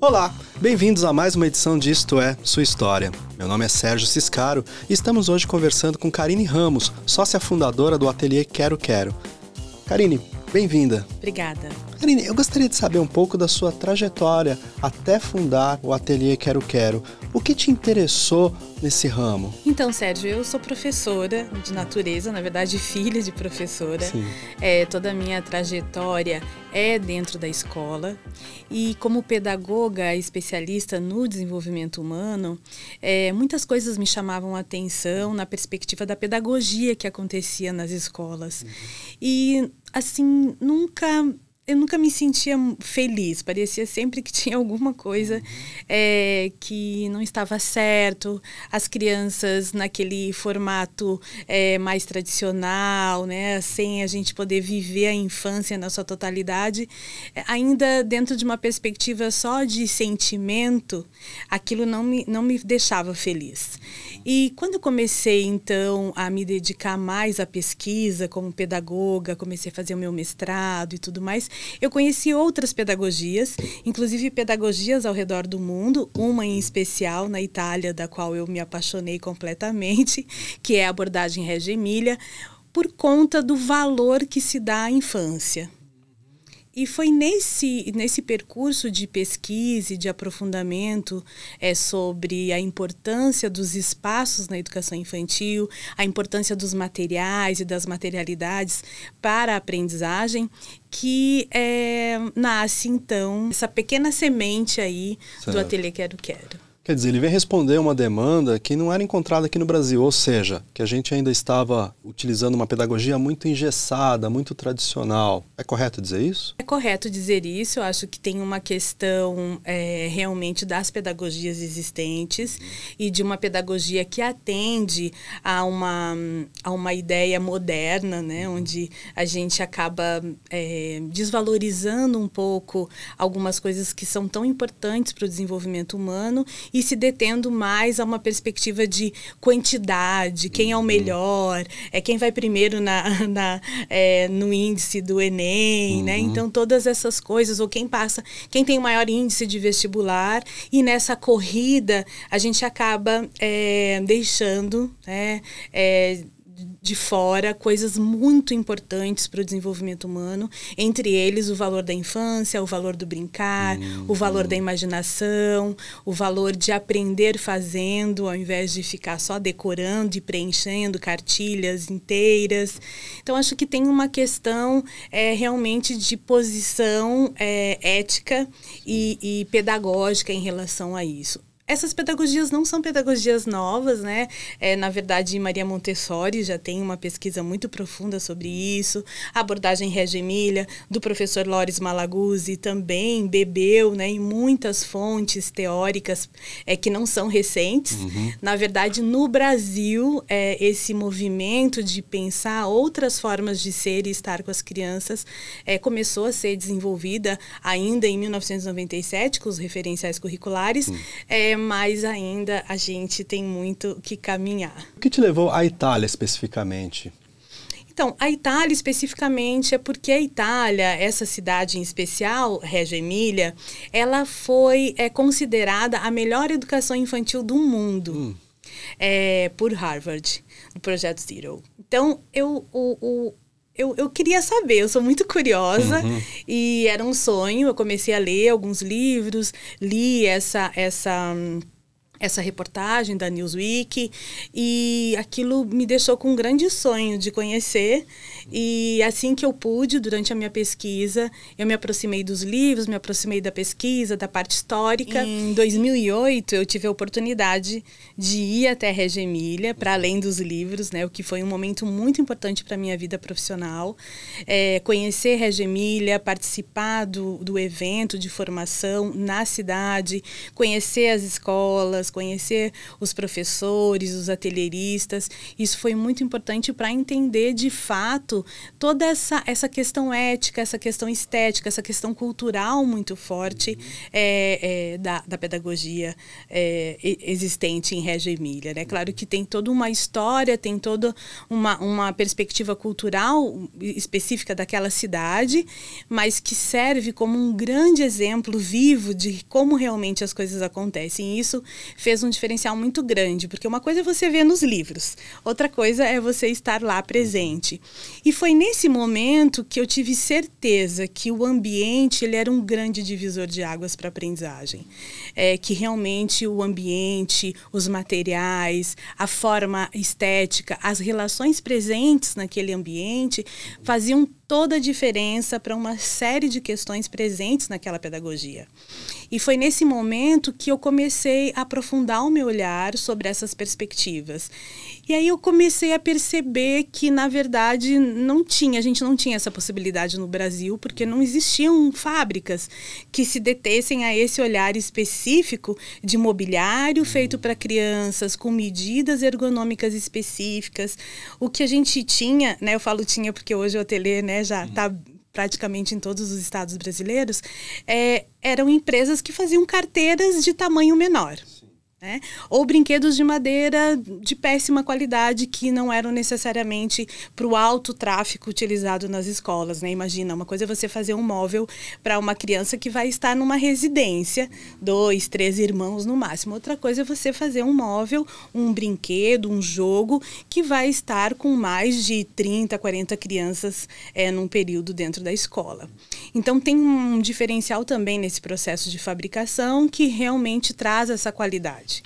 Olá, bem-vindos a mais uma edição de Isto é Sua História. Meu nome é Sérgio Ciscaro e estamos hoje conversando com Karine Ramos, sócia fundadora do ateliê Quero Quero. Karine, bem-vinda. Obrigada. Karine, eu gostaria de saber um pouco da sua trajetória até fundar o ateliê Quero Quero. O que te interessou nesse ramo? Então, Sérgio, eu sou professora de natureza, na verdade, filha de professora. Sim. É, toda a minha trajetória é dentro da escola. E como pedagoga especialista no desenvolvimento humano, é, muitas coisas me chamavam a atenção na perspectiva da pedagogia que acontecia nas escolas. Uhum. E, assim, nunca eu nunca me sentia feliz. Parecia sempre que tinha alguma coisa é, que não estava certo. As crianças naquele formato é, mais tradicional, né, sem a gente poder viver a infância na sua totalidade, eh, ainda dentro de uma perspectiva só de sentimento, aquilo não me, não me deixava feliz. E quando eu comecei então a me dedicar mais à pesquisa como pedagoga, comecei a fazer o meu mestrado e tudo mais, eu conheci outras pedagogias, inclusive pedagogias ao redor do mundo, uma em especial na Itália, da qual eu me apaixonei completamente, que é a abordagem Reggio Emília, por conta do valor que se dá à infância. E foi nesse, nesse percurso de pesquisa e de aprofundamento é, sobre a importância dos espaços na educação infantil, a importância dos materiais e das materialidades para a aprendizagem, que é, nasce então essa pequena semente aí certo. do Ateliê Quero Quero. Quer dizer, ele vem responder uma demanda que não era encontrada aqui no Brasil, ou seja, que a gente ainda estava utilizando uma pedagogia muito engessada, muito tradicional. É correto dizer isso? É correto dizer isso. Eu acho que tem uma questão é, realmente das pedagogias existentes e de uma pedagogia que atende a uma, a uma ideia moderna, né, uhum. onde a gente acaba é, desvalorizando um pouco algumas coisas que são tão importantes para o desenvolvimento humano e se detendo mais a uma perspectiva de quantidade, quem é o uhum. melhor, é quem vai primeiro na, na é, no índice do Enem, né? uhum. né? Então todas essas coisas, ou quem passa, quem tem o maior índice de vestibular, e nessa corrida a gente acaba é, deixando, né? É, de fora coisas muito importantes para o desenvolvimento humano, entre eles o valor da infância, o valor do brincar, o uhum. valor da imaginação, o valor de aprender fazendo, ao invés de ficar só decorando e preenchendo cartilhas inteiras. Então, acho que tem uma questão é, realmente de posição é, ética e, e pedagógica em relação a isso essas pedagogias não são pedagogias novas, né? É, na verdade, Maria Montessori já tem uma pesquisa muito profunda sobre isso. A abordagem Emília, do professor Lores Malaguzzi, também bebeu né, em muitas fontes teóricas é, que não são recentes. Uhum. Na verdade, no Brasil, é, esse movimento de pensar outras formas de ser e estar com as crianças é, começou a ser desenvolvida ainda em 1997, com os referenciais curriculares. Uhum. É, mais ainda a gente tem muito que caminhar. O que te levou à Itália especificamente? Então, a Itália especificamente é porque a Itália, essa cidade em especial, Reggio Emília, ela foi é, considerada a melhor educação infantil do mundo hum. é, por Harvard, no projeto Zero. Então, eu, o, o eu, eu queria saber, eu sou muito curiosa uhum. e era um sonho. Eu comecei a ler alguns livros, li essa essa hum, essa reportagem da Newsweek e aquilo me deixou com um grande sonho de conhecer e assim que eu pude durante a minha pesquisa eu me aproximei dos livros me aproximei da pesquisa da parte histórica em 2008 eu tive a oportunidade de ir até Reggio Emília para além dos livros né o que foi um momento muito importante para minha vida profissional é, conhecer Reggio Emília participar do, do evento de formação na cidade conhecer as escolas conhecer os professores, os atelieristas. Isso foi muito importante para entender de fato toda essa, essa questão ética, essa questão estética, essa questão cultural muito forte uhum. é, é, da, da pedagogia é, existente em Reggio Emília. Né? Claro que tem toda uma história, tem toda uma, uma perspectiva cultural específica daquela cidade, mas que serve como um grande exemplo vivo de como realmente as coisas acontecem. isso fez um diferencial muito grande, porque uma coisa é você ver nos livros, outra coisa é você estar lá presente. E foi nesse momento que eu tive certeza que o ambiente ele era um grande divisor de águas para aprendizagem, é, que realmente o ambiente, os materiais, a forma estética, as relações presentes naquele ambiente faziam toda a diferença para uma série de questões presentes naquela pedagogia. E foi nesse momento que eu comecei a aprofundar o meu olhar sobre essas perspectivas. E aí eu comecei a perceber que, na verdade, não tinha, a gente não tinha essa possibilidade no Brasil, porque não existiam fábricas que se detessem a esse olhar específico de mobiliário uhum. feito para crianças, com medidas ergonômicas específicas. O que a gente tinha, né? Eu falo tinha porque hoje o ateliê né, já está uhum. praticamente em todos os estados brasileiros, é, eram empresas que faziam carteiras de tamanho menor. Né? Ou brinquedos de madeira de péssima qualidade que não eram necessariamente para o alto tráfico utilizado nas escolas. Né? Imagina, uma coisa é você fazer um móvel para uma criança que vai estar numa residência, dois, três irmãos no máximo. Outra coisa é você fazer um móvel, um brinquedo, um jogo que vai estar com mais de 30, 40 crianças é, num período dentro da escola. Então tem um diferencial também nesse processo de fabricação que realmente traz essa qualidade gente.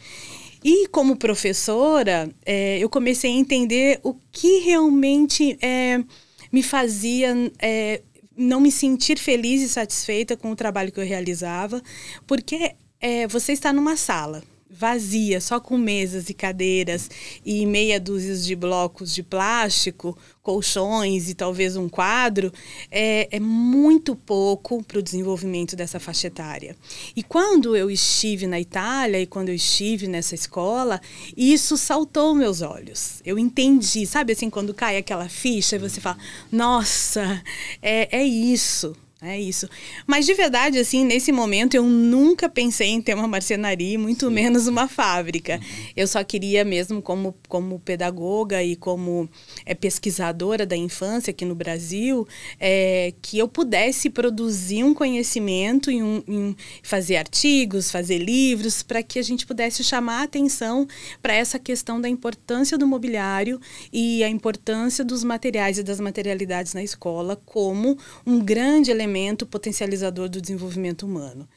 E como professora, é, eu comecei a entender o que realmente é, me fazia é, não me sentir feliz e satisfeita com o trabalho que eu realizava, porque é, você está numa sala vazia, só com mesas e cadeiras e meia dúzia de blocos de plástico, colchões e talvez um quadro, é, é muito pouco para o desenvolvimento dessa faixa etária. E quando eu estive na Itália e quando eu estive nessa escola, isso saltou meus olhos. Eu entendi, sabe assim, quando cai aquela ficha e você fala: nossa, é, é isso é isso. Mas de verdade, assim, nesse momento eu nunca pensei em ter uma marcenaria, muito Sim. menos uma uhum. fábrica. Uhum. Eu só queria mesmo, como, como pedagoga e como é, pesquisadora da infância aqui no Brasil, é, que eu pudesse produzir um conhecimento e um, fazer artigos, fazer livros, para que a gente pudesse chamar a atenção para essa questão da importância do mobiliário e a importância dos materiais e das materialidades na escola como um grande elemento elemento potencializador do desenvolvimento humano.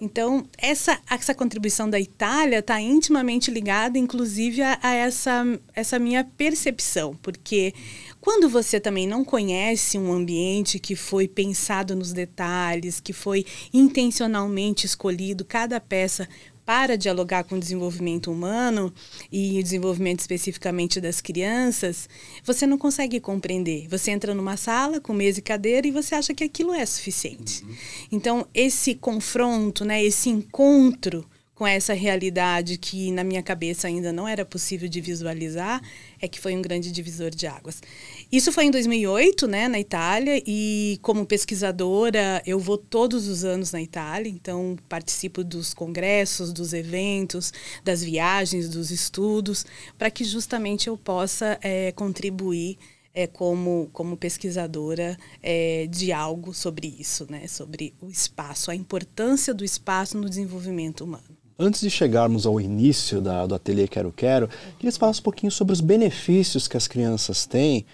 Então, essa, essa contribuição da Itália está intimamente ligada, inclusive, a, a, essa, essa minha percepção, porque quando você também não conhece um ambiente que foi pensado nos detalhes, que foi intencionalmente escolhido cada peça para dialogar com o desenvolvimento humano e o desenvolvimento especificamente das crianças, você não consegue compreender. Você entra numa sala com mesa e cadeira e você acha que aquilo é suficiente. Uhum. Então, esse confronto, né, esse encontro com essa realidade que na minha cabeça ainda não era possível de visualizar, é que foi um grande divisor de águas. Isso foi em 2008, né, na Itália, e como pesquisadora, eu vou todos os anos na Itália, então participo dos congressos, dos eventos, das viagens, dos estudos, para que justamente eu possa é, contribuir é, como, como pesquisadora é, de algo sobre isso, né? sobre o espaço, a importância do espaço no desenvolvimento humano. Antes de chegarmos ao início da, do ateliê Quero Quero, queria que você falasse um pouquinho sobre os benefícios que as crianças têm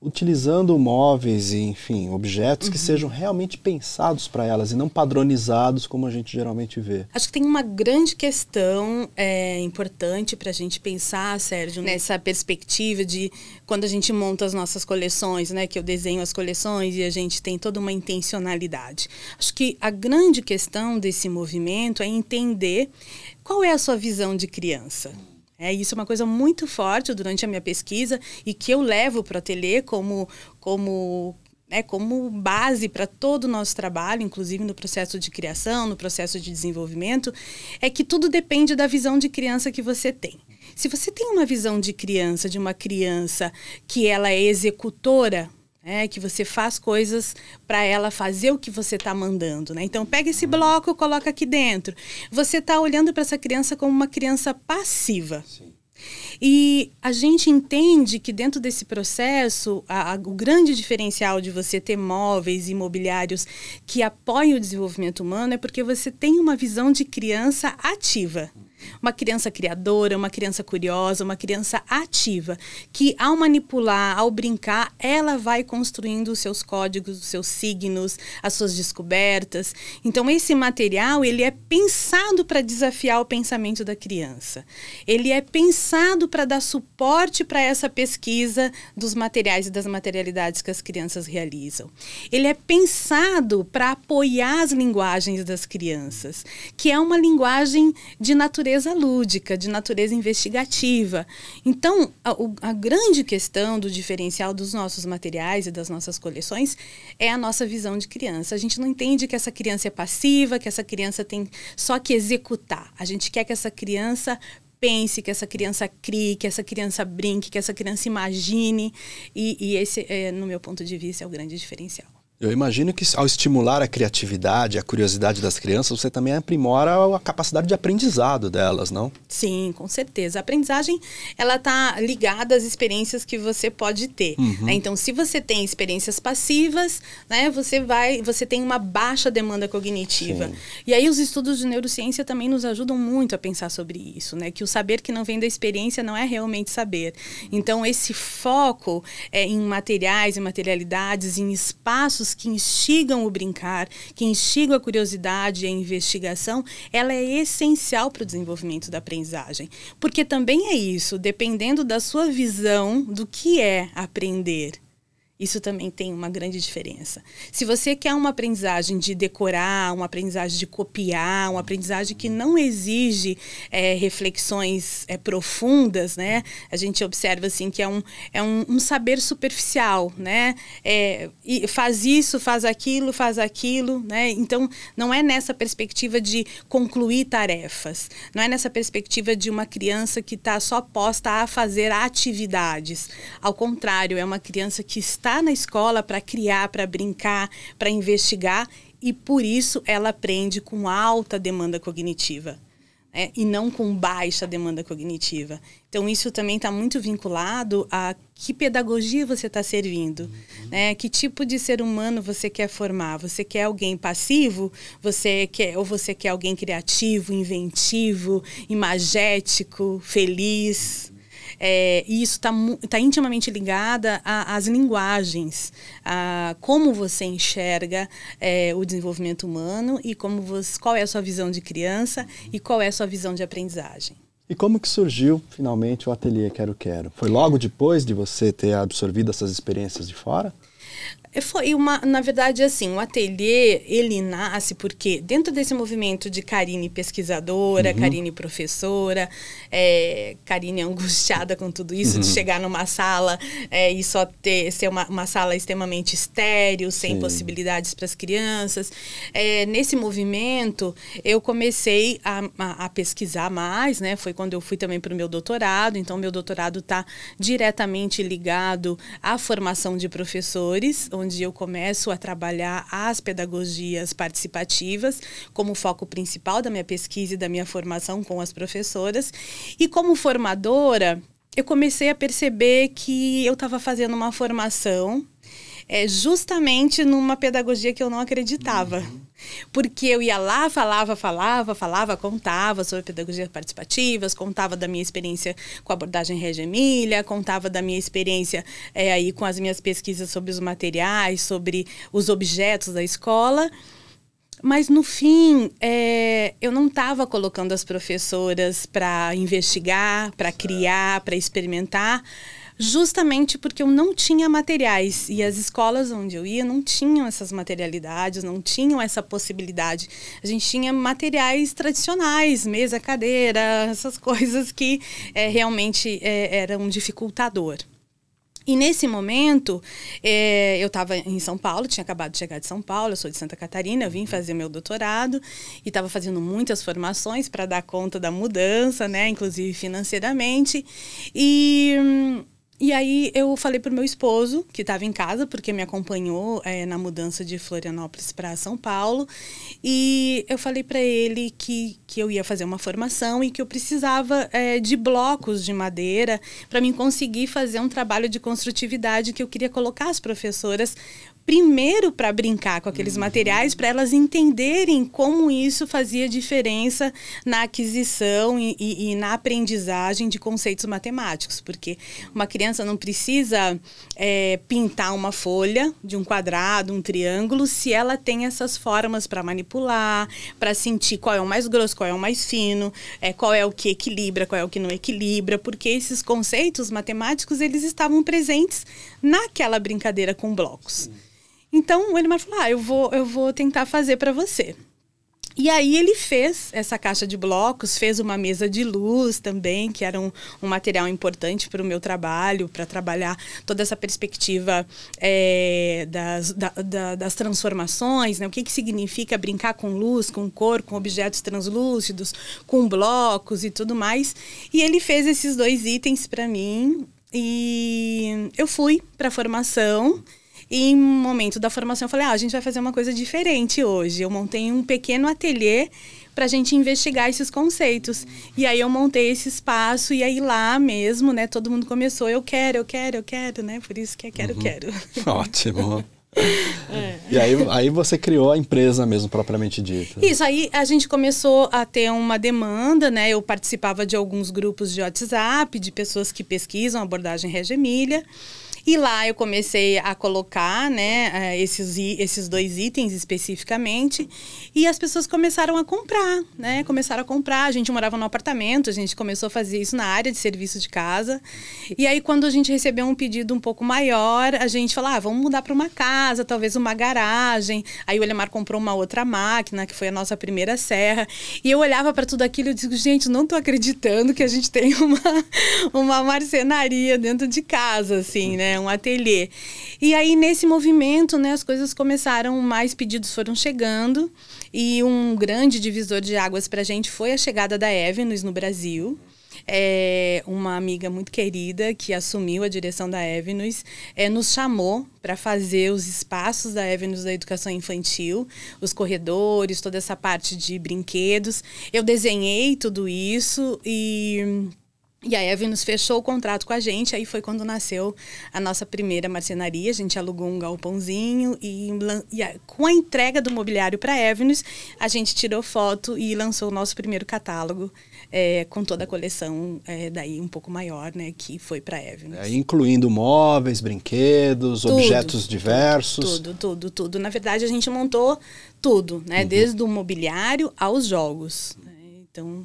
utilizando móveis e, enfim, objetos uhum. que sejam realmente pensados para elas e não padronizados como a gente geralmente vê. Acho que tem uma grande questão é, importante para a gente pensar, Sérgio, nessa perspectiva de quando a gente monta as nossas coleções, né, que eu desenho as coleções e a gente tem toda uma intencionalidade. Acho que a grande questão desse movimento é entender qual é a sua visão de criança? É, isso é uma coisa muito forte durante a minha pesquisa e que eu levo para o ateliê como, como né, como base para todo o nosso trabalho, inclusive no processo de criação, no processo de desenvolvimento, é que tudo depende da visão de criança que você tem. Se você tem uma visão de criança, de uma criança que ela é executora né? Que você faz coisas para ela fazer o que você está mandando, né? Então pega esse bloco, coloca aqui dentro. Você está olhando para essa criança como uma criança passiva. Sim. E a gente entende que dentro desse processo, a, a, o grande diferencial de você ter móveis imobiliários que apoiem o desenvolvimento humano é porque você tem uma visão de criança ativa. Uhum. Uma criança criadora, uma criança curiosa, uma criança ativa, que ao manipular, ao brincar, ela vai construindo os seus códigos, os seus signos, as suas descobertas. Então esse material, ele é pensado para desafiar o pensamento da criança. Ele é pensado para dar suporte para essa pesquisa dos materiais e das materialidades que as crianças realizam. Ele é pensado para apoiar as linguagens das crianças, que é uma linguagem de natureza natureza lúdica, de natureza investigativa. Então, a, a grande questão do diferencial dos nossos materiais e das nossas coleções é a nossa visão de criança. A gente não entende que essa criança é passiva, que essa criança tem só que executar. A gente quer que essa criança pense, que essa criança crie, que essa criança brinque, que essa criança imagine. E, e esse, é, no meu ponto de vista, é o grande diferencial. Eu imagino que ao estimular a criatividade, a curiosidade das crianças, você também aprimora a capacidade de aprendizado delas, não? Sim, com certeza. A aprendizagem, ela está ligada às experiências que você pode ter. Né? Uhum. Né? Então, se você tem experiências passivas, né, você vai, você tem uma baixa demanda cognitiva. Sim. E aí os estudos de neurociência também nos ajudam muito a pensar sobre isso, né, que o saber que não vem da experiência não é realmente saber. Então, esse foco é, em materiais, em materialidades, em espaços que instigam o brincar, que instigam a curiosidade e a investigação, ela é essencial para o desenvolvimento da aprendizagem. Porque também é isso, dependendo da sua visão do que é aprender isso também tem uma grande diferença. Se você quer uma aprendizagem de decorar, uma aprendizagem de copiar, uma aprendizagem que não exige é, reflexões é, profundas, né? A gente observa assim que é um, é um, um saber superficial, né? É, faz isso, faz aquilo, faz aquilo, né? Então não é nessa perspectiva de concluir tarefas, não é nessa perspectiva de uma criança que está só posta a fazer atividades. Ao contrário, é uma criança que está está na escola para criar, para brincar, para investigar e por isso ela aprende com alta demanda cognitiva. Né, e não com baixa demanda cognitiva. Então, isso também está muito vinculado a que pedagogia você está servindo, uhum. né? que tipo de ser humano você quer formar. Você quer alguém passivo, você quer, ou você quer alguém criativo, inventivo, imagético, feliz. É, e isso está tá intimamente ligada às linguagens, a como você enxerga é, o desenvolvimento humano e como você, qual é a sua visão de criança e qual é a sua visão de aprendizagem. E como que surgiu finalmente o ateliê Quero Quero? Foi logo depois de você ter absorvido essas experiências de fora? É, foi uma, na verdade, assim, o ateliê, ele nasce porque dentro desse movimento de Karine pesquisadora, uhum. Karine professora, é, Karine angustiada com tudo isso, uhum. de chegar numa sala é, e só ter, ser uma, uma sala extremamente estéreo, sem Sim. possibilidades para as crianças. É, nesse movimento, eu comecei a, a, a, pesquisar mais, né? Foi quando eu fui também para o meu doutorado, então meu doutorado está diretamente ligado à formação de professores, onde eu começo a trabalhar as pedagogias participativas como foco principal da minha pesquisa e da minha formação com as professoras. E como formadora, eu comecei a perceber que eu estava fazendo uma formação é, justamente numa pedagogia que eu não acreditava. Uhum. Porque eu ia lá, falava, falava, falava, contava sobre pedagogias participativas, contava da minha experiência com a abordagem Regia Emília, contava da minha experiência é, aí com as minhas pesquisas sobre os materiais, sobre os objetos da escola. Mas no fim, é, eu não estava colocando as professoras para investigar, para criar, para experimentar justamente porque eu não tinha materiais e as escolas onde eu ia não tinham essas materialidades, não tinham essa possibilidade. A gente tinha materiais tradicionais, mesa, cadeira, essas coisas que é, realmente é, eram um dificultador. E nesse momento, é, eu estava em São Paulo, tinha acabado de chegar de São Paulo, eu sou de Santa Catarina, eu vim uhum. fazer meu doutorado e estava fazendo muitas formações para dar conta da mudança, né, inclusive financeiramente. E hum, e aí eu falei pro meu esposo, que estava em casa, porque me acompanhou é, na mudança de Florianópolis para São Paulo, e eu falei para ele que, que eu ia fazer uma formação e que eu precisava é, de blocos de madeira para mim conseguir fazer um trabalho de construtividade que eu queria colocar as professoras primeiro para brincar com aqueles uhum. materiais, para elas entenderem como isso fazia diferença na aquisição e, e, e, na aprendizagem de conceitos matemáticos, porque uma criança não precisa é, pintar uma folha de um quadrado, um triângulo, se ela tem essas formas para manipular, para sentir qual é o mais grosso, qual é o mais fino, é, qual é o que equilibra, qual é o que não equilibra, porque esses conceitos matemáticos eles estavam presentes naquela brincadeira com blocos. Então o Elimar falou: ah, eu vou, eu vou tentar fazer para você. E aí ele fez essa caixa de blocos, fez uma mesa de luz também, que era um, um material importante para o meu trabalho, para trabalhar toda essa perspectiva é, das, da, da, das transformações, né? o que, que significa brincar com luz, com cor, com objetos translúcidos, com blocos e tudo mais. E ele fez esses dois itens para mim e eu fui para a formação e em um momento da formação eu falei, ah, a gente vai fazer uma coisa diferente hoje. Eu montei um pequeno ateliê para a gente investigar esses conceitos. E aí eu montei esse espaço e aí lá mesmo, né, todo mundo começou, eu quero, eu quero, eu quero, né? Por isso que é quero, uhum. quero. Ótimo. É. E aí, aí você criou a empresa mesmo, propriamente dita. Isso, aí a gente começou a ter uma demanda, né? Eu participava de alguns grupos de WhatsApp, de pessoas que pesquisam abordagem Regemília. Emília. E lá eu comecei a colocar, né, é, esses, esses dois itens especificamente, e as pessoas começaram a comprar, né? Começaram a comprar. A gente morava no apartamento, a gente começou a fazer isso na área de serviço de casa. E aí quando a gente recebeu um pedido um pouco maior, a gente falou: "Ah, vamos mudar para uma casa, talvez uma garagem". Aí o Elemar comprou uma outra máquina, que foi a nossa primeira serra. E eu olhava para tudo aquilo e digo: "Gente, não estou acreditando que a gente tem uma uma marcenaria dentro de casa assim, né? um ateliê. E aí, nesse movimento, né, as coisas começaram, mais pedidos foram chegando. E um grande divisor de águas para a gente foi a chegada da Evenus no Brasil. É, uma amiga muito querida que assumiu a direção da Evenus, é, nos chamou para fazer os espaços da Evenus da Educação Infantil, os corredores, toda essa parte de brinquedos. Eu desenhei tudo isso e e a Evenus fechou o contrato com a gente, aí foi quando nasceu a nossa primeira marcenaria. A gente alugou um galpãozinho e, e a, com a entrega do mobiliário para a a gente tirou foto e lançou o nosso primeiro catálogo é, com toda a coleção é, daí um pouco maior, né, que foi para a É, incluindo móveis, brinquedos, tudo, objetos diversos. Tudo, tudo, tudo. Na verdade, a gente montou tudo, né, uhum. desde o mobiliário aos jogos. Né? Então,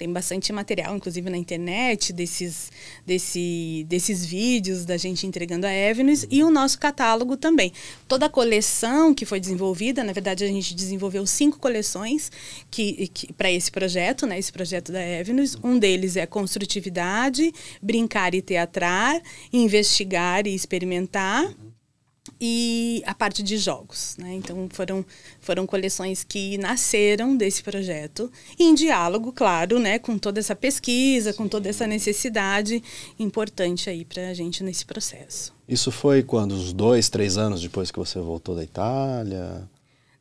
tem bastante material, inclusive na internet, desses, desse, desses vídeos da gente entregando a Evans e o nosso catálogo também. Toda a coleção que foi desenvolvida, na verdade a gente desenvolveu cinco coleções que, que para esse projeto, né, esse projeto da Evnus Um deles é construtividade, brincar e teatrar, investigar e experimentar e a parte de jogos. Né? Então, foram, foram coleções que nasceram desse projeto, em diálogo, claro, né, com toda essa pesquisa, com toda essa necessidade importante aí para a gente nesse processo. Isso foi quando? Uns dois, três anos depois que você voltou da Itália?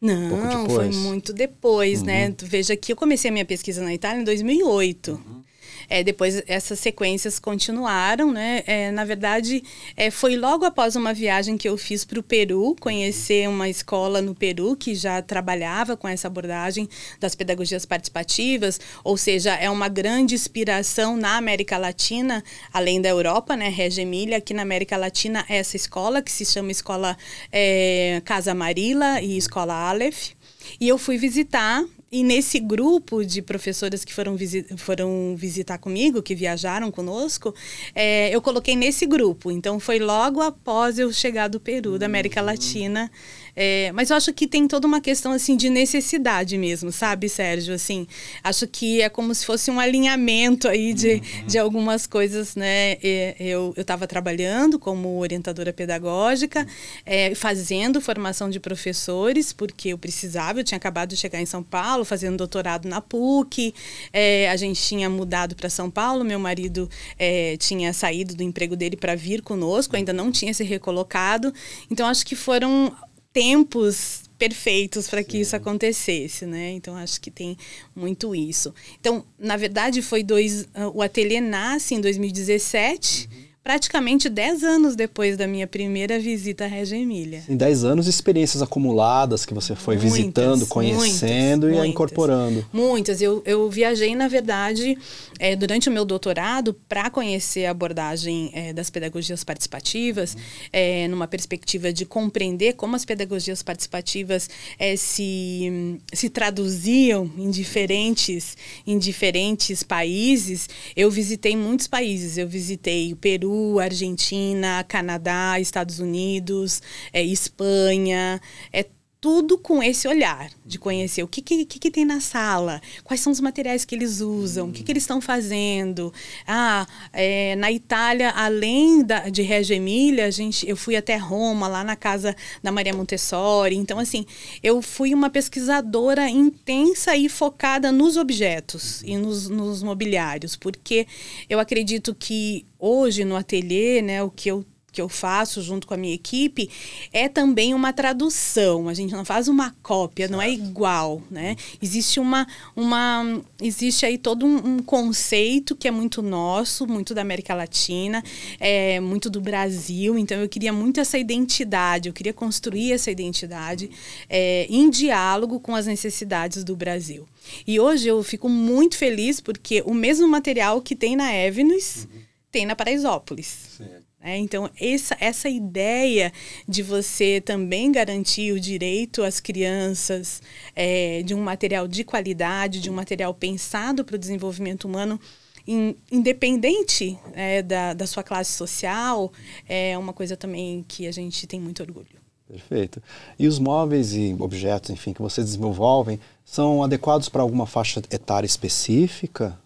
Não, foi muito depois, né? uhum. né? Veja que eu comecei a minha pesquisa na Itália em 2008. Uhum. É, depois essas sequências continuaram, né? É, na verdade, é, foi logo após uma viagem que eu fiz para o Peru, conhecer uma escola no Peru que já trabalhava com essa abordagem das pedagogias participativas, ou seja, é uma grande inspiração na América Latina, além da Europa, né? Regia Emília, aqui na América Latina, é essa escola que se chama Escola é, Casa Marila e Escola Aleph. E eu fui visitar e nesse grupo de professoras que foram, visi foram visitar comigo, que viajaram conosco, é, eu coloquei nesse grupo. Então foi logo após eu chegar do Peru, da América hum. Latina. É, mas eu acho que tem toda uma questão assim de necessidade mesmo, sabe, Sérgio? Assim, acho que é como se fosse um alinhamento aí de, uhum. de algumas coisas, né? É, eu estava trabalhando como orientadora pedagógica, é, fazendo formação de professores, porque eu precisava, eu tinha acabado de chegar em São Paulo, fazendo doutorado na PUC, é, a gente tinha mudado para São Paulo, meu marido é, tinha saído do emprego dele para vir conosco, ainda não tinha se recolocado. Então, acho que foram tempos perfeitos para que isso acontecesse, né? Então acho que tem muito isso. Então, na verdade, foi dois. Uh, o ateliê nasce em 2017. Uhum praticamente 10 anos depois da minha primeira visita à Regia Emília. Em 10 anos, experiências acumuladas que você foi muitas, visitando, conhecendo muitas, e muitas, incorporando. Muitas. Eu, eu viajei, na verdade, é, durante o meu doutorado para conhecer a abordagem é, das pedagogias participativas, uhum. é, numa perspectiva de compreender como as pedagogias participativas é, se, se traduziam em diferentes, em diferentes países. Eu visitei muitos países. Eu visitei o Peru, Peru, Argentina, Canadá, Estados Unidos, é, Espanha, é tudo com esse olhar de conhecer o que, que, que, tem na sala, quais são os materiais que eles usam, o hum. que, que eles estão fazendo. Ah, é, na Itália, além da, de Reggio Emília, a gente, eu fui até Roma, lá na casa da Maria Montessori. Então, assim, eu fui uma pesquisadora intensa e focada nos objetos e nos, nos mobiliários, porque eu acredito que hoje no ateliê, né, o que eu que eu faço junto com a minha equipe é também uma tradução. A gente não faz uma cópia, certo. não é igual, né? Existe uma, uma existe aí todo um, um, conceito que é muito nosso, muito da América Latina, é muito do Brasil. Então eu queria muito essa identidade, eu queria construir essa identidade é, em diálogo com as necessidades do Brasil. E hoje eu fico muito feliz porque o mesmo material que tem na Evnos uhum. tem na Paraisópolis. Certo. Né? então, essa, essa ideia de você também garantir o direito às crianças é, de um material de qualidade, de um material pensado para o desenvolvimento humano, in, independente é, da, da sua classe social, é uma coisa também que a gente tem muito orgulho. Perfeito. E os móveis e objetos, enfim, que vocês desenvolvem, são adequados para alguma faixa etária específica?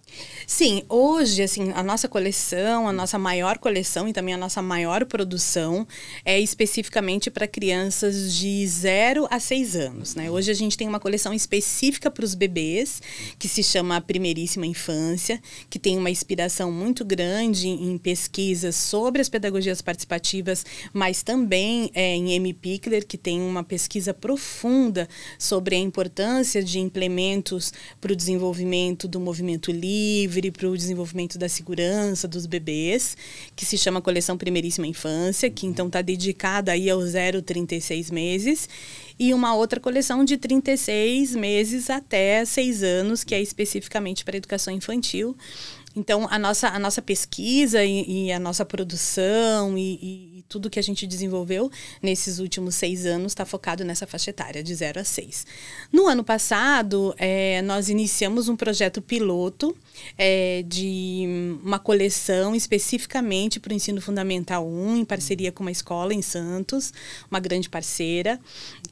Sim, hoje, assim, a nossa coleção, a nossa maior coleção e também a nossa maior produção é especificamente para crianças de 0 a 6 anos, né? Hoje a gente tem uma coleção específica para os bebês, que se chama Primeiríssima Infância, que tem uma inspiração muito grande em pesquisas sobre as pedagogias participativas, mas também é, em M. Pickler, que tem uma pesquisa profunda sobre a importância de implementos para o desenvolvimento do movimento livre, para o desenvolvimento da segurança dos bebês, que se chama Coleção Primeiríssima Infância, que então está dedicada aí aos 0, 36 meses, e uma outra coleção de 36 meses até 6 anos, que é especificamente para educação infantil. Então, a nossa, a nossa pesquisa e, e a nossa produção e, e tudo que a gente desenvolveu nesses últimos seis anos está focado nessa faixa etária, de 0 a 6. No ano passado, é, nós iniciamos um projeto piloto é, de uma coleção especificamente para o ensino fundamental 1, em parceria com uma escola em Santos, uma grande parceira.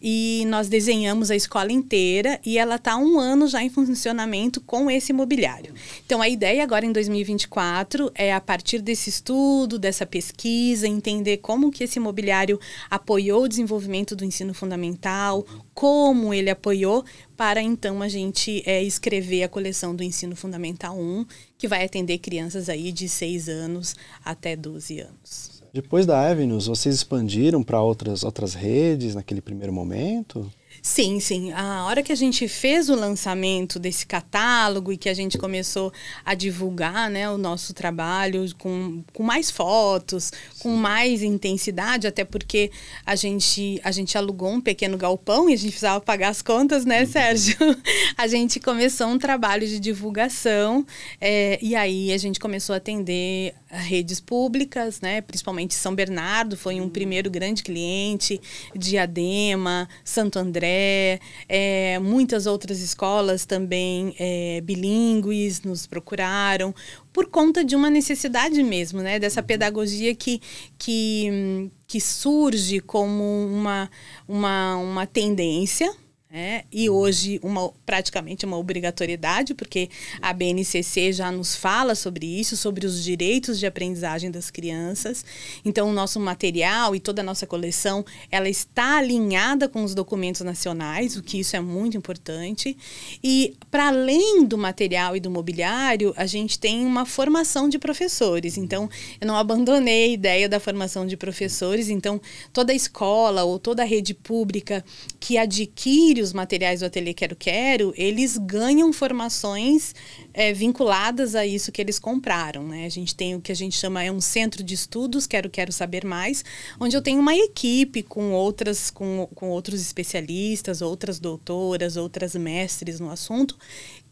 E nós desenhamos a escola inteira e ela está um ano já em funcionamento com esse mobiliário. Então, a ideia agora em 2024 é, a partir desse estudo, dessa pesquisa, entender como que esse mobiliário apoiou o desenvolvimento do ensino fundamental, como ele apoiou, para então a gente é, escrever a coleção do ensino fundamental 1, que vai atender crianças aí de 6 anos até 12 anos. Depois da Avenues, vocês expandiram para outras, outras redes naquele primeiro momento? Sim, sim. A hora que a gente fez o lançamento desse catálogo e que a gente começou a divulgar né, o nosso trabalho com, com mais fotos, com mais intensidade, até porque a gente, a gente alugou um pequeno galpão e a gente precisava pagar as contas, né, uhum. Sérgio? a gente começou um trabalho de divulgação é, e aí a gente começou a atender redes públicas, né? principalmente São Bernardo foi um primeiro grande cliente, Diadema, Santo André, é, muitas outras escolas também é, bilíngues nos procuraram por conta de uma necessidade mesmo, né? Dessa uhum. pedagogia que, que, que surge como uma, uma, uma tendência, é, e hoje uma, praticamente uma obrigatoriedade, porque a BNCC já nos fala sobre isso, sobre os direitos de aprendizagem das crianças. Então, o nosso material e toda a nossa coleção, ela está alinhada com os documentos nacionais, o que isso é muito importante. E, para além do material e do mobiliário, a gente tem uma formação de professores. Então, eu não abandonei a ideia da formação de professores. Então, toda escola ou toda rede pública que adquire os materiais do ateliê Quero Quero, eles ganham formações é, vinculadas a isso que eles compraram. Né? A gente tem o que a gente chama é um centro de estudos, Quero Quero Saber Mais, onde eu tenho uma equipe com outras, com, com outros especialistas, outras doutoras, outras mestres no assunto,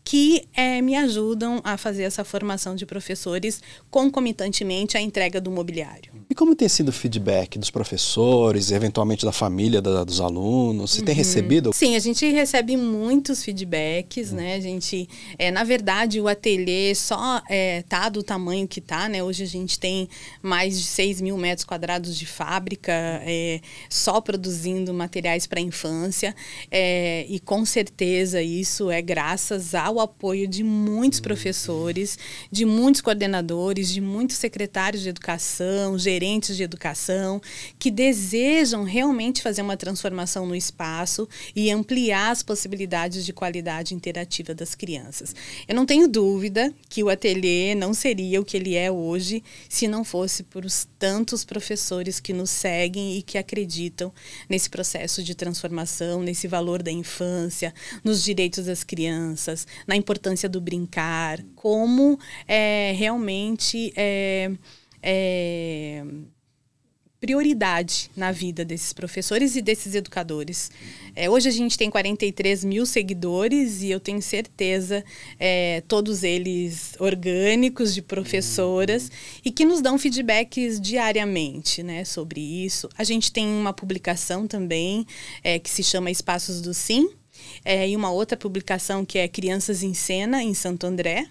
que é, me ajudam a fazer essa formação de professores concomitantemente à entrega do mobiliário. E como tem sido o feedback dos professores, eventualmente da família da, dos alunos? Você uhum. tem recebido? Sim, a gente recebe muitos feedbacks, uhum. né? A gente, é, na verdade, o ateliê só é, tá do tamanho que tá, né? Hoje a gente tem mais de 6 mil metros quadrados de fábrica, é, só produzindo materiais para infância. É, e com certeza isso é graças ao apoio de muitos uhum. professores, de muitos coordenadores, de muitos secretários de educação, gerentes diferentes de educação, que desejam realmente fazer uma transformação no espaço e ampliar as possibilidades de qualidade interativa das crianças. Eu não tenho dúvida que o ateliê não seria o que ele é hoje se não fosse por os tantos professores que nos seguem e que acreditam nesse processo de transformação, nesse valor da infância, nos direitos das crianças, na importância do brincar, como é, realmente é, é, prioridade na vida desses professores e desses educadores. É, hoje a gente tem 43 mil seguidores e eu tenho certeza, é, todos eles orgânicos de professoras uhum. e que nos dão feedbacks diariamente né, sobre isso. A gente tem uma publicação também é, que se chama Espaços do Sim. É, e uma outra publicação que é Crianças em Cena, em Santo André,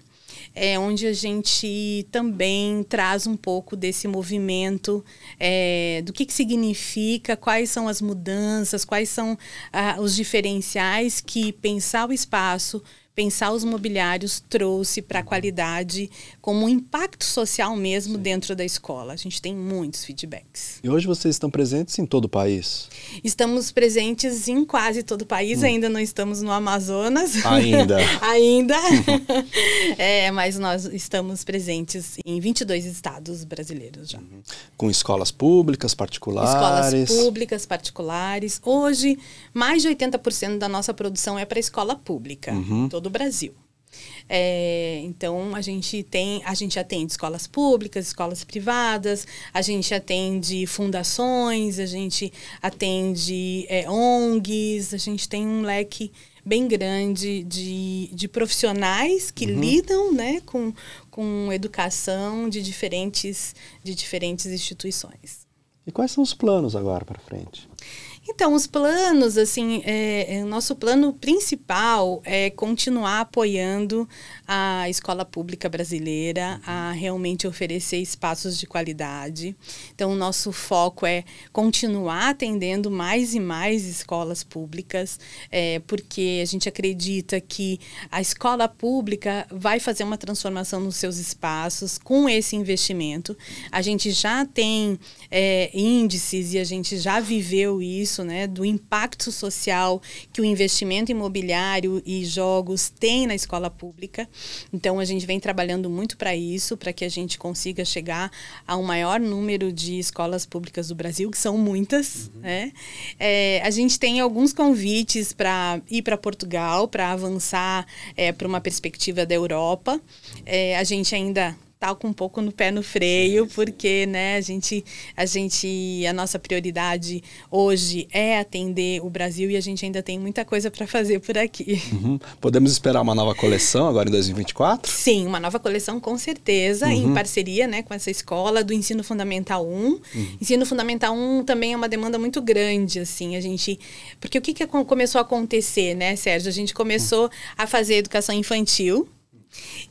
é, onde a gente também traz um pouco desse movimento, é, do que, que significa, quais são as mudanças, quais são ah, os diferenciais que pensar o espaço pensar os mobiliários trouxe para a qualidade como um impacto social mesmo Sim. dentro da escola. A gente tem muitos feedbacks. E hoje vocês estão presentes em todo o país? Estamos presentes em quase todo o país, hum. ainda não estamos no Amazonas. Ainda. ainda. é, mas nós estamos presentes em 22 estados brasileiros já. Uhum. Com escolas públicas, particulares? Escolas públicas, particulares. Hoje, mais de 80% da nossa produção é para escola pública. Uhum. Todo o Brasil. É, então a gente tem, a gente atende escolas públicas, escolas privadas, a gente atende fundações, a gente atende é, ONGs, a gente tem um leque bem grande de, de profissionais que uhum. lidam né, com, com educação de diferentes, de diferentes instituições. E quais são os planos agora para frente? Então, os planos, assim, é, é, o nosso plano principal é continuar apoiando a escola pública brasileira a realmente oferecer espaços de qualidade. Então, o nosso foco é continuar atendendo mais e mais escolas públicas, é, porque a gente acredita que a escola pública vai fazer uma transformação nos seus espaços com esse investimento. A gente já tem é, índices e a gente já viveu isso né, do impacto social que o investimento imobiliário e jogos tem na escola pública. Então a gente vem trabalhando muito para isso, para que a gente consiga chegar a um maior número de escolas públicas do Brasil, que são muitas, uhum. né? É, a gente tem alguns convites para ir para Portugal, para avançar é, para uma perspectiva da Europa. É, a gente ainda tá com um pouco no pé no freio, porque, né, a gente, a gente, a nossa prioridade hoje é atender o Brasil e a gente ainda tem muita coisa para fazer por aqui. Uhum. Podemos esperar uma nova coleção agora em 2024? Sim, uma nova coleção com certeza, uhum. em parceria, né, com essa escola do Ensino Fundamental 1. Uhum. Ensino Fundamental 1 também é uma demanda muito grande, assim, a gente, porque o que que começou a acontecer, né, Sérgio? A gente começou a fazer educação infantil,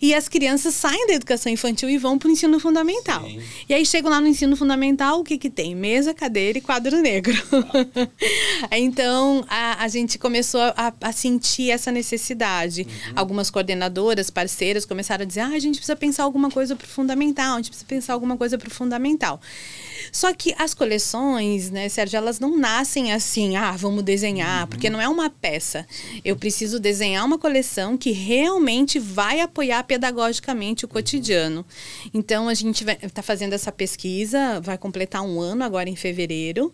e as crianças saem da educação infantil e vão para o ensino fundamental. Sim. E aí chegam lá no ensino fundamental, o que, que tem? Mesa, cadeira e quadro negro. então, a, a, gente começou a, a sentir essa necessidade. Uhum. Algumas coordenadoras, parceiras, começaram a dizer: ah, a gente precisa pensar alguma coisa para o fundamental, a gente precisa pensar alguma coisa para o fundamental. Só que as coleções, né, Sérgio, elas não nascem assim, ah, vamos desenhar, uhum. porque não é uma peça. Eu preciso desenhar uma coleção que realmente vai apoiar pedagogicamente o cotidiano. Então, a gente está fazendo essa pesquisa, vai completar um ano agora em fevereiro.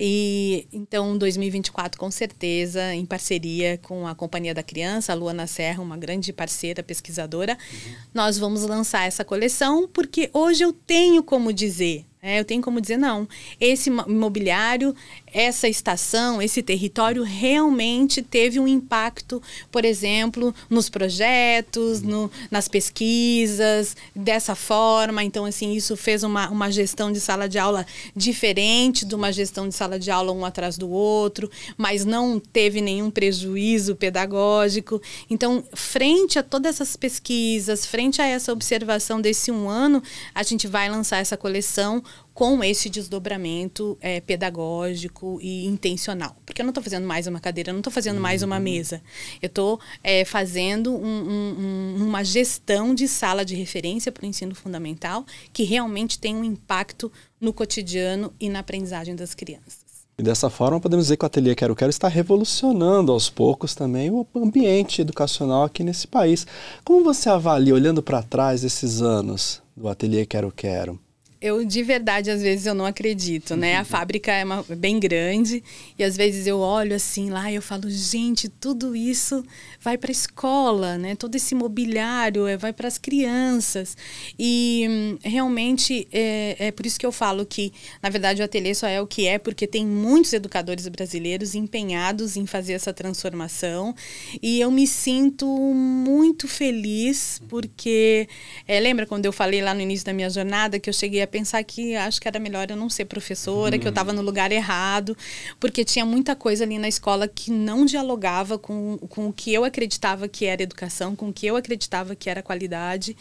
E então, 2024, com certeza, em parceria com a Companhia da Criança, a Luana Serra, uma grande parceira pesquisadora, uhum. nós vamos lançar essa coleção, porque hoje eu tenho como dizer é, eu tenho como dizer, não, esse imobiliário, essa estação, esse território realmente teve um impacto, por exemplo, nos projetos, uhum. no, nas pesquisas, dessa forma. Então, assim, isso fez uma, uma gestão de sala de aula diferente de uma gestão de sala de aula um atrás do outro, mas não teve nenhum prejuízo pedagógico. Então, frente a todas essas pesquisas, frente a essa observação desse um ano, a gente vai lançar essa coleção com esse desdobramento é, pedagógico e intencional. Porque eu não estou fazendo mais uma cadeira, eu não estou fazendo uhum. mais uma uhum. mesa. Eu estou é, fazendo um, um, uma gestão de sala de referência para o ensino fundamental que realmente tem um impacto no cotidiano e na aprendizagem das crianças. E dessa forma, podemos dizer que o Ateliê Quero Quero está revolucionando aos poucos também o ambiente educacional aqui nesse país. Como você avalia, olhando para trás esses anos do Ateliê Quero Quero? eu de verdade, às vezes, eu não acredito, né? A uhum. fábrica é uma, bem grande e às vezes eu olho assim lá e eu falo, gente, tudo isso vai para a escola, né? Todo esse mobiliário eh, vai para as crianças. E hum, realmente é, é por isso que eu falo que, na verdade, o ateliê só é o que é, porque tem muitos educadores brasileiros empenhados em fazer essa transformação. E eu me sinto muito feliz, porque é, lembra quando eu falei lá no início da minha jornada que eu cheguei a pensar que acho que era melhor eu não ser professora, hum. que eu estava uhum. no lugar errado, porque tinha muita coisa ali na escola que não dialogava com, com o que eu acreditava que era educação, com o que eu acreditava que era qualidade.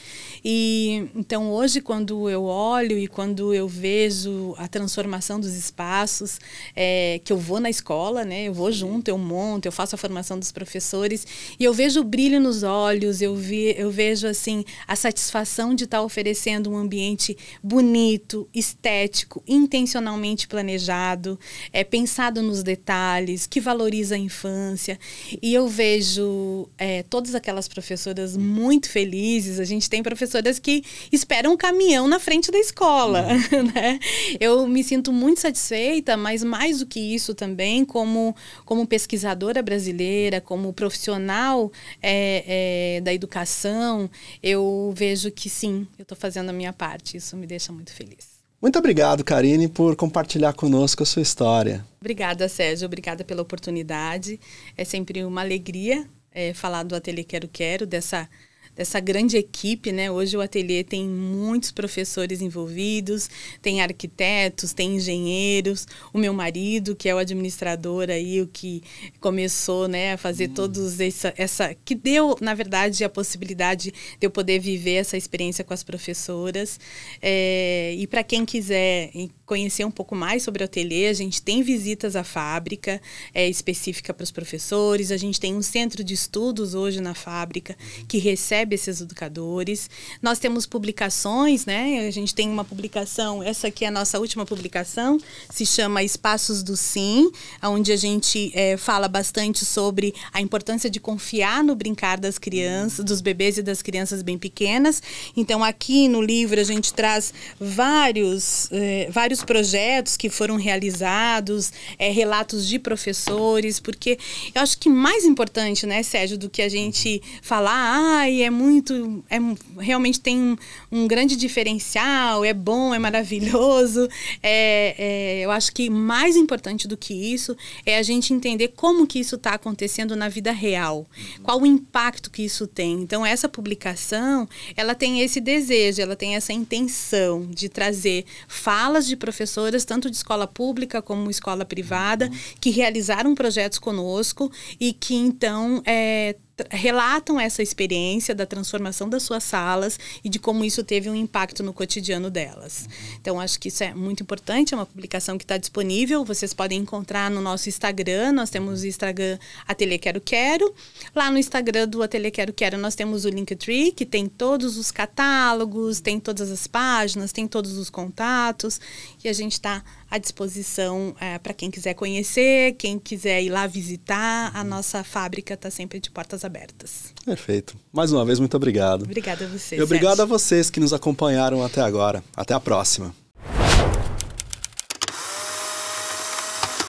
E então hoje, quando eu olho e quando eu vejo a transformação dos espaços, é, que eu vou na escola, né? Eu vou junto, eu monto, eu faço a formação dos professores e eu vejo o brilho nos olhos, eu, vi, eu vejo assim a satisfação de estar tá oferecendo um ambiente bonito bonito, estético, intencionalmente planejado, é pensado nos detalhes, que valoriza a infância. E eu vejo é, todas aquelas professoras muito felizes. A gente tem professoras que esperam um caminhão na frente da escola. Uhum. Né? Eu me sinto muito satisfeita, mas mais do que isso também, como, como pesquisadora brasileira, como profissional é, é, da educação, eu vejo que sim, eu estou fazendo a minha parte. Isso me deixa muito muito feliz. Muito obrigado, Karine, por compartilhar conosco a sua história. Obrigada, Sérgio. Obrigada pela oportunidade. É sempre uma alegria é, falar do Ateliê Quero Quero, dessa dessa grande equipe, né? Hoje o ateliê tem muitos professores envolvidos, tem arquitetos, tem engenheiros, o meu marido, que é o administrador aí, o que começou, né, a fazer hum. todos essa essa que deu, na verdade, a possibilidade de eu poder viver essa experiência com as professoras. É, e para quem quiser conhecer um pouco mais sobre o ateliê, a gente tem visitas à fábrica é, específica para os professores, a gente tem um centro de estudos hoje na fábrica que recebe recebe esses educadores. Nós temos publicações, né? A gente tem uma publicação, essa aqui é a nossa última publicação, se chama Espaços do Sim, onde a gente é, fala bastante sobre a importância de confiar no brincar das crianças, dos bebês e das crianças bem pequenas. Então, aqui no livro a gente traz vários, eh, vários projetos que foram realizados, eh, relatos de professores, porque eu acho que mais importante, né, Sérgio, do que a gente falar, ai, ah, é muito. É, realmente tem um, um grande diferencial, é bom, é maravilhoso. É, é, eu acho que mais importante do que isso é a gente entender como que isso está acontecendo na vida real, qual o impacto que isso tem. Então, essa publicação, ela tem esse desejo, ela tem essa intenção de trazer falas de professoras, tanto de escola pública como escola privada, uhum. que realizaram projetos conosco e que então é, relatam essa experiência da transformação das suas salas e de como isso teve um impacto no cotidiano delas. Então, acho que isso é muito importante, é uma publicação que está disponível, vocês podem encontrar no nosso Instagram, nós temos o Instagram Ateliê Quero Quero. Lá no Instagram do Ateliê Quero Quero nós temos o Linktree, que tem todos os catálogos, tem todas as páginas, tem todos os contatos, e a gente está à disposição é, para quem quiser conhecer, quem quiser ir lá visitar. A uhum. nossa fábrica está sempre de portas abertas. Perfeito. Mais uma vez, muito obrigado. Obrigada a vocês. E obrigado Sérgio. a vocês que nos acompanharam até agora. Até a próxima.